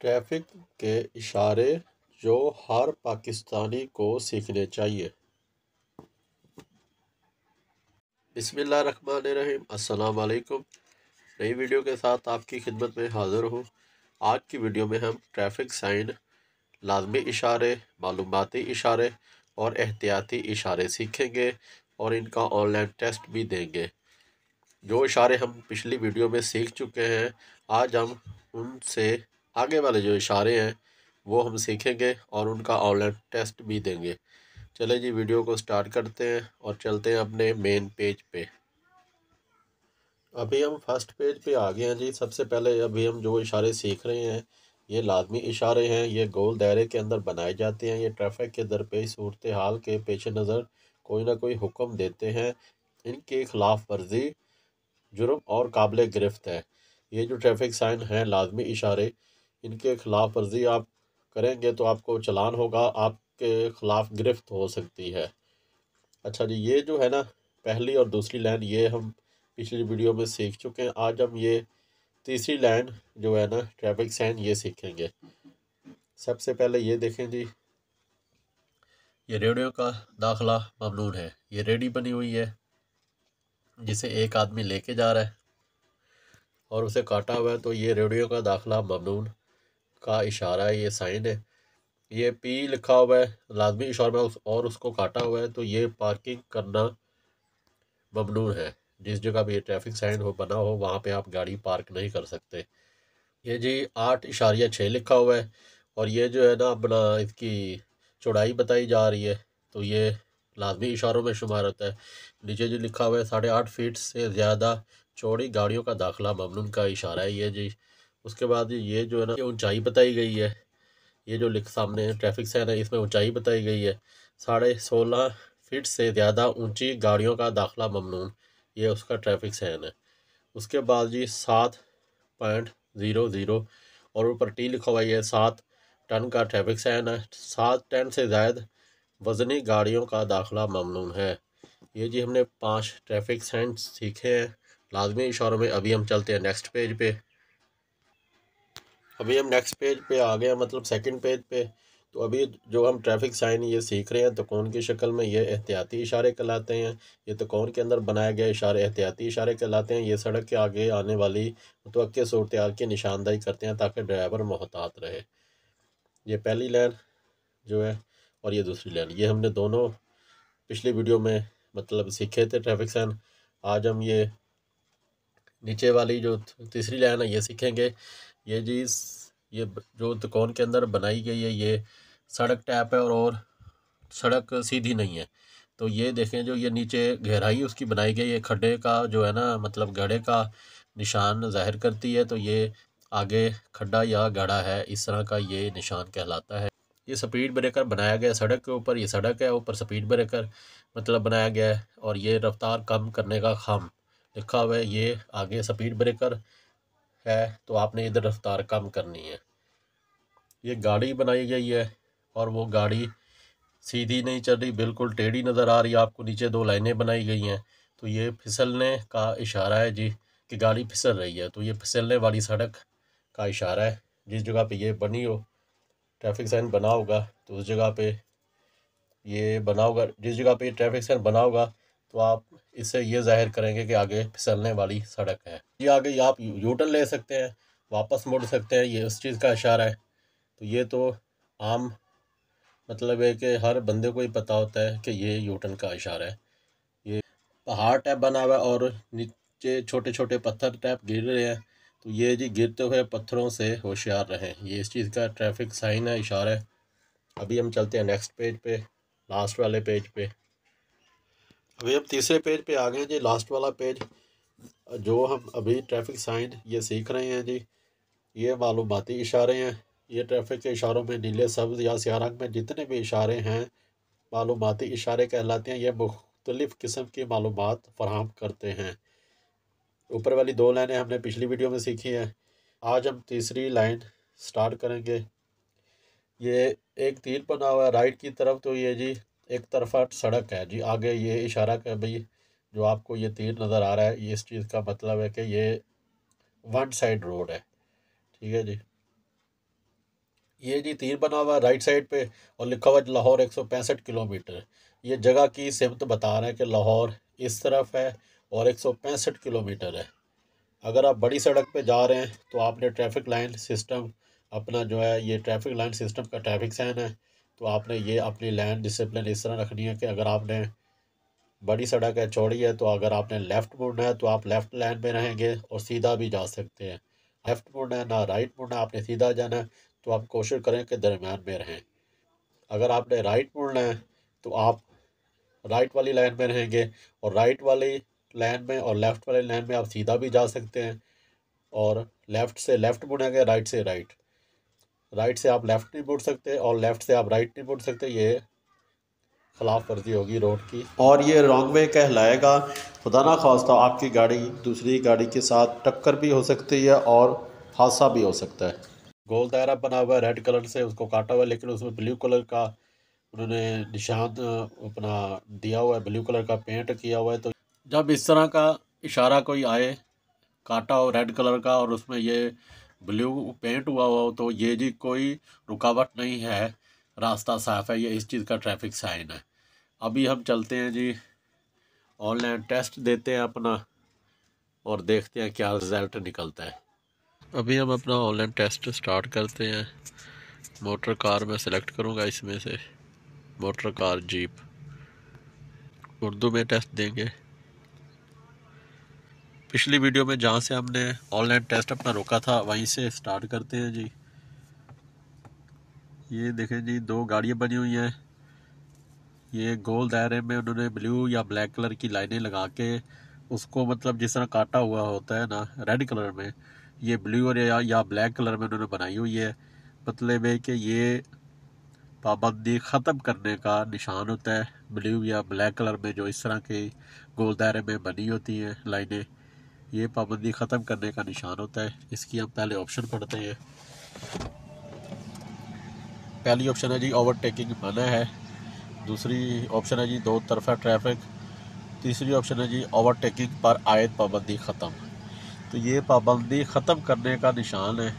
traffic के इशारे जो हर पाकिस्तानी को सीखने चाहिए बिसमीम असलकुम नई वीडियो के साथ आपकी खिदमत में हाज़िर हूँ आज की वीडियो में हम ट्रैफिक साइन लाजमी इशारे मालूमती इशारे और एहतियाती इशारे सीखेंगे और इनका ऑनलाइन टेस्ट भी देंगे जो इशारे हम पिछली वीडियो में सीख चुके हैं आज हम उनसे आगे वाले जो इशारे हैं वो हम सीखेंगे और उनका ऑनलाइन टेस्ट भी देंगे चले जी वीडियो को स्टार्ट करते हैं और चलते हैं अपने मेन पेज पे अभी हम फर्स्ट पेज पे आ गए हैं जी सबसे पहले अभी हम जो इशारे सीख रहे हैं ये लाजमी इशारे हैं ये गोल दायरे के अंदर बनाए जाते हैं ये ट्रैफिक के दरपेश सूरत हाल के पेश नज़र कोई ना कोई हुक्म देते हैं इनके खिलाफ वर्जी जुर्म और काबिल गिरफ्त है ये जो ट्रैफिक साइन हैं लाजमी इशारे इनके खिलाफ वर्जी आप करेंगे तो आपको चलान होगा आपके ख़िलाफ़ गिरफ्त हो सकती है अच्छा जी ये जो है ना पहली और दूसरी लाइन ये हम पिछली वीडियो में सीख चुके हैं आज हम ये तीसरी लाइन जो है ना ट्रैफिक साइन ये सीखेंगे सबसे पहले ये देखें जी ये रेडियो का दाखला ममनून है ये रेडी बनी हुई है जिसे एक आदमी लेके जा रहा है और उसे काटा हुआ है तो ये रेडियो का दाखला ममनून का इशारा है ये साइन है ये पी लिखा हुआ है लाजमी इशारा में उस, और उसको काटा हुआ है तो ये पार्किंग करना ममनू है जिस जगह पर ट्रैफिक साइन हो बना हो वहाँ पर आप गाड़ी पार्क नहीं कर सकते ये जी आठ इशारिया छः लिखा हुआ है और ये जो है ना अपना इसकी चौड़ाई बताई जा रही है तो ये लाजमी इशारों में शुमार होता है नीचे जो लिखा हुआ है साढ़े आठ फीट से ज़्यादा चौड़ी गाड़ियों का दाखिला ममनून का इशारा है ये जी उसके बाद ये जो है ना ये ऊंचाई बताई गई है ये जो लिख सामने ट्रैफिक साइन है इसमें ऊंचाई बताई गई है साढ़े सोलह फिट से ज़्यादा ऊंची गाड़ियों का दाखला ममनून ये उसका ट्रैफिक साइन है उसके बाद जी सात पॉइंट ज़ीरो ज़ीरो और ऊपर टी लिखा हुआ है सात टन का ट्रैफिक साइन है सात टन से ज़ायद वजनी गाड़ियों का दाखला ममनून है ये जी हमने पांच ट्रैफिक सैन सीखे हैं लाजमी इशारों में अभी हम चलते हैं नेक्स्ट पेज पे अभी हम नेक्स्ट पेज पे आ गए मतलब सेकंड पेज पे तो अभी जो हम ट्रैफिक साइन ये सीख रहे हैं तो कौन की शक्ल में ये एहतियाती इशारे कहलाते हैं ये तो कौन के अंदर बनाए गए इशारे एहतियाती इशारे कहलाते हैं ये सड़क के आगे आने वाली मुतव सूरत आल की निशानदाही करते हैं ताकि ड्राइवर मोहतात रहे ये पहली लाइन जो है और ये दूसरी लाइन ये हमने दोनों पिछली वीडियो में मतलब सीखे थे ट्रैफिक साइन आज हम ये नीचे वाली जो तीसरी लाइन है ये सीखेंगे ये चीज़ ये जो दुकान के अंदर बनाई गई है ये सड़क टैप है और, और सड़क सीधी नहीं है तो ये देखें जो ये नीचे गहराई उसकी बनाई गई है खड्डे का जो है ना मतलब गढ़े का निशान जाहिर करती है तो ये आगे खड्डा या गढ़ा है इस तरह का ये निशान कहलाता है ये स्पीड ब्रेकर बनाया गया सड़क के ऊपर ये सड़क है ऊपर स्पीड ब्रेकर मतलब बनाया गया है और ये रफ्तार कम करने का खाम लिखा हुआ है ये आगे स्पीड ब्रेकर है तो आपने इधर रफ्तार कम करनी है ये गाड़ी बनाई गई है और वो गाड़ी सीधी नहीं चल रही बिल्कुल टेढ़ी नज़र आ रही है आपको नीचे दो लाइनें बनाई गई हैं तो ये फिसलने का इशारा है जी कि गाड़ी फिसल रही है तो ये फिसलने वाली सड़क का इशारा है जिस जगह पे ये बनी हो ट्रैफिक साइन बना होगा तो उस जगह पे ये बना होगा जिस जगह पे ट्रैफिक साइन बना होगा तो आप इससे ये जाहिर करेंगे कि आगे फिसलने वाली सड़क है ये आगे आप यूटन ले सकते हैं वापस मुड़ सकते हैं ये उस चीज़ का इशारा है तो ये तो आम मतलब है कि हर बंदे को ही पता होता है कि ये यूटन का इशारा है ये पहाड़ टाइप बना हुआ है और नीचे छोटे छोटे पत्थर टाइप गिर रहे हैं तो ये जी गिरते हुए पत्थरों से होशियार रहें ये इस चीज़ का ट्रैफिक साइन है इशारा है अभी हम चलते हैं नेक्स्ट पेज पे लास्ट वाले पेज पे अभी हम तीसरे पेज पे आ गए हैं जी लास्ट वाला पेज जो हम अभी ट्रैफिक साइन ये सीख रहे हैं जी ये मालूमती इशारे हैं ये ट्रैफिक के इशारों में नीले सब्ज़ या सियारंग रंग में जितने भी इशारे हैं मालूमती इशारे कहलाते हैं ये मुख्तलिफ़ किस्म की मालूम फराहम करते हैं ऊपर वाली दो लाइनें हमने पिछली वीडियो में सीखी हैं आज हम तीसरी लाइन स्टार्ट करेंगे ये एक तीर बना हुआ है राइट की तरफ तो ये जी एक तरफा सड़क है जी आगे ये इशारा कर भाई जो आपको ये तीर नज़र आ रहा है ये इस चीज़ का मतलब है कि ये वन साइड रोड है ठीक है जी ये जी तीर बना हुआ राइट साइड पे और लिखा हुआ लाहौर एक सौ पैंसठ किलोमीटर ये जगह की सिमत बता रहे हैं कि लाहौर इस तरफ है और एक सौ पैंसठ किलोमीटर है अगर आप बड़ी सड़क पे जा रहे हैं तो आपने ट्रैफिक लाइन सिस्टम अपना जो है ये ट्रैफिक लाइन सिस्टम का ट्रैफिक सहन है तो आपने ये अपनी लाइन डिसिप्लिन इस तरह रखनी है कि अगर आपने बड़ी सड़क है चौड़ी है तो अगर आपने लेफ़्ट मुड़ना है तो आप लेफ़्ट लाइन में रहेंगे और सीधा भी जा सकते हैं लेफ़्ट मुड़ना है ना राइट मुड़ना है आपने सीधा जाना है तो आप कोशिश करें कि दरमियान में रहें अगर आपने राइट मुड़ना है तो आप राइट वाली लाइन में रहेंगे और राइट वाली लाइन में और लेफ़्ट वाली लाइन में आप सीधा भी जा सकते हैं और लेफ़्ट से लेफ़्ट मुड़ेंगे राइट से राइट राइट से आप लेफ़्ट नहीं मुड़ सकते और लेफ़्ट से आप राइट नहीं मुड़ सकते ये खिलाफ वर्जी होगी रोड की और ये रॉन्ग वे कहलाएगा खुदा ना तो आपकी गाड़ी दूसरी गाड़ी के साथ टक्कर भी हो सकती है और हादसा भी हो सकता है गोल दायरा बना हुआ है रेड कलर से उसको काटा हुआ है लेकिन उसमें ब्लू कलर का उन्होंने निशान अपना दिया हुआ है ब्लू कलर का पेंट किया हुआ है तो जब इस तरह का इशारा कोई आए काटा हो रेड कलर का और उसमें ये ब्लू पेंट हुआ हुआ हो तो ये जी कोई रुकावट नहीं है रास्ता साफ है ये इस चीज़ का ट्रैफिक साइन है अभी हम चलते हैं जी ऑनलाइन टेस्ट देते हैं अपना और देखते हैं क्या रिज़ल्ट निकलता है अभी हम अपना ऑनलाइन टेस्ट स्टार्ट करते हैं मोटर कार मैं सेलेक्ट करूंगा इसमें से मोटर कार जीप उर्दू में टेस्ट देंगे पिछली वीडियो में जहाँ से हमने ऑनलाइन टेस्ट अपना रोका था वहीं से स्टार्ट करते हैं जी ये देखें जी दो गाड़ियाँ बनी हुई हैं ये गोल दायरे में उन्होंने ब्लू या ब्लैक कलर की लाइनें लगा के उसको मतलब जिस तरह काटा हुआ होता है ना रेड कलर में ये ब्लू और या, या ब्लैक कलर में उन्होंने बनाई हुई है मतलब है कि ये पाबंदी ख़त्म करने का निशान होता है ब्लू या ब्लैक कलर में जो इस तरह के गोल दायरे में बनी होती हैं लाइनें ये पाबंदी ख़त्म करने का निशान होता है इसकी हम पहले ऑप्शन पढ़ते हैं पहली ऑप्शन है जी ओवरटेकिंग मना है दूसरी ऑप्शन है जी दो तरफा ट्रैफिक तीसरी ऑप्शन है जी ओवरटेकिंग पर आयद पाबंदी ख़त्म तो ये पाबंदी ख़त्म करने का निशान है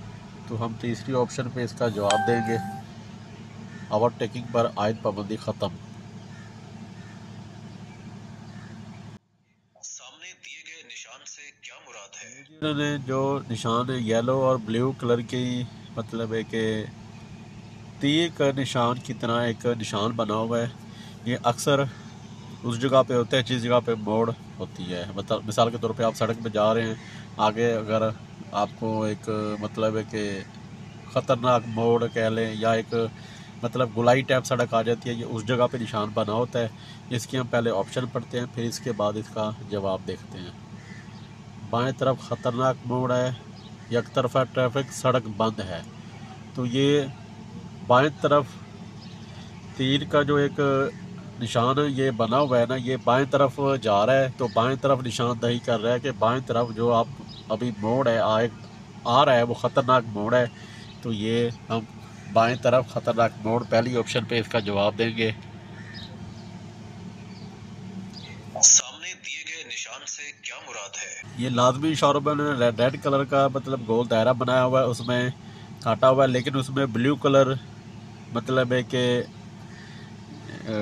तो हम तीसरी ऑप्शन पे इसका जवाब देंगे ओवरटेकिंग पर आयद पाबंदी ख़त्म इन्होंने जो निशान येलो और ब्लू कलर की मतलब है कि तीर का निशान की तरह एक निशान बना हुआ है ये अक्सर उस जगह पे होता है जिस जगह पे मोड़ होती है मतलब मिसाल के तौर पे आप सड़क पे जा रहे हैं आगे अगर आपको एक मतलब है कि ख़तरनाक मोड़ कह लें या एक मतलब गुलाई टाइप सड़क आ जाती है ये उस जगह पे निशान बना होता है इसकी हम पहले ऑप्शन पढ़ते हैं फिर इसके बाद इसका जवाब देखते हैं बाएं तरफ ख़तरनाक मोड़ है एक तरफा ट्रैफिक सड़क बंद है तो ये बाएं तरफ तीर का जो एक निशान ये बना हुआ है ना ये बाएं तरफ जा रहा है तो बाएं तरफ निशानदही कर रहा है कि बाएं तरफ जो आप अभी मोड़ है आ एक आ रहा है वो ख़तरनाक मोड़ है तो ये हम बाएं तरफ ख़तरनाक मोड़ पहली ऑप्शन पे इसका जवाब देंगे ये लाजमी इशारों में उन्होंने रेड कलर का मतलब गोल दायरा बनाया हुआ है उसमें काटा हुआ है लेकिन उसमें ब्लू कलर मतलब है कि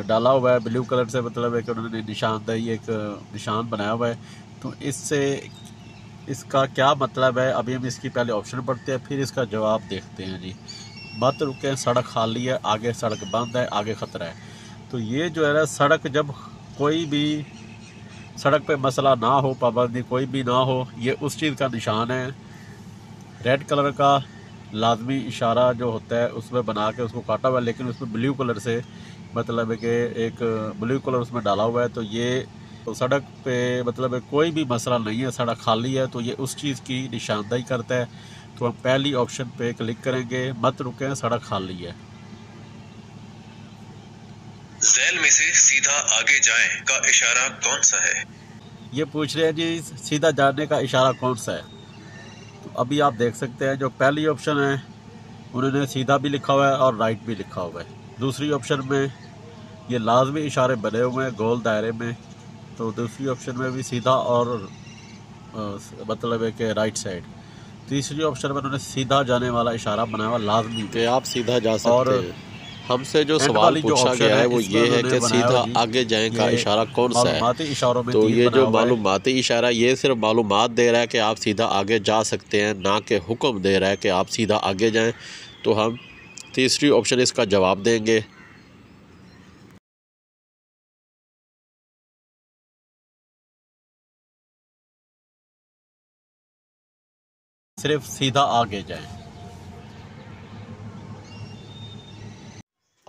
डाला हुआ है ब्लू कलर से मतलब है कि उन्होंने निशानदही एक निशान बनाया हुआ है तो इससे इसका क्या मतलब है अभी हम इसकी पहले ऑप्शन पढ़ते हैं फिर इसका जवाब देखते हैं जी मत रुकें सड़क खाली है आगे सड़क बंद है आगे ख़तरा है तो ये जो है ना सड़क जब कोई भी सड़क पे मसला ना हो पाबंदी कोई भी ना हो ये उस चीज़ का निशान है रेड कलर का लाजमी इशारा जो होता है उसमें बना के उसको काटा हुआ है लेकिन उसमें ब्लू कलर से मतलब है कि एक ब्लू कलर उसमें डाला हुआ है तो ये तो सड़क पे मतलब है कोई भी मसला नहीं है सड़क खाली है तो ये उस चीज़ की निशानदाही करता है तो हम पहली ऑप्शन पे क्लिक करेंगे मत रुकें सड़क खाली है टनल में से सीधा आगे जाएं का इशारा कौन सा है ये पूछ रहे हैं जी सीधा जाने का इशारा कौन सा है तो अभी आप देख सकते हैं जो पहली ऑप्शन है उन्होंने सीधा भी लिखा हुआ है और राइट भी लिखा हुआ है दूसरी ऑप्शन में ये लाजमी इशारे बने हुए हैं गोल दायरे में तो दूसरी ऑप्शन में भी सीधा और मतलब है कि राइट साइड तीसरी ऑप्शन में उन्होंने सीधा जाने वाला इशारा बनाया हुआ लाजमी कि आप सीधा जा सकते हैं हमसे जो सवाल पूछा गया है वो ये है कि सीधा आगे जाए का इशारा कौन सा है तो ये जो मालूमती इशारा ये सिर्फ मालूम दे रहा है कि आप सीधा आगे जा सकते हैं ना कि हुक्म दे रहा है कि आप सीधा आगे जाएँ तो हम तीसरी ऑप्शन इसका जवाब देंगे सिर्फ सीधा आगे जाएं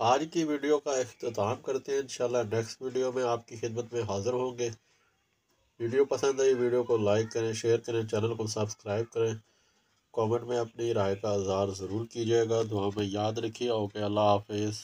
आज की वीडियो का अख्ताम करते हैं इंशाल्लाह नेक्स्ट वीडियो में आपकी खिदमत में हाज़िर होंगे वीडियो पसंद आई वीडियो को लाइक करें शेयर करें चैनल को सब्सक्राइब करें कमेंट में अपनी राय का इजहार ज़रूर कीजिएगा दुआ में याद रखिए ओके अल्लाह हाफिज़